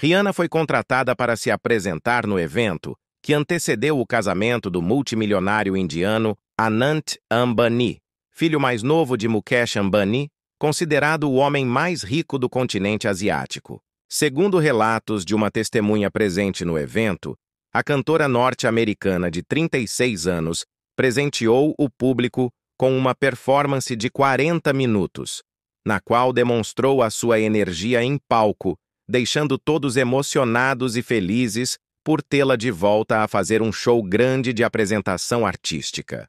Rihanna foi contratada para se apresentar no evento que antecedeu o casamento do multimilionário indiano Anant Ambani, filho mais novo de Mukesh Ambani, considerado o homem mais rico do continente asiático. Segundo relatos de uma testemunha presente no evento, a cantora norte-americana de 36 anos presenteou o público com uma performance de 40 minutos, na qual demonstrou a sua energia em palco deixando todos emocionados e felizes por tê-la de volta a fazer um show grande de apresentação artística.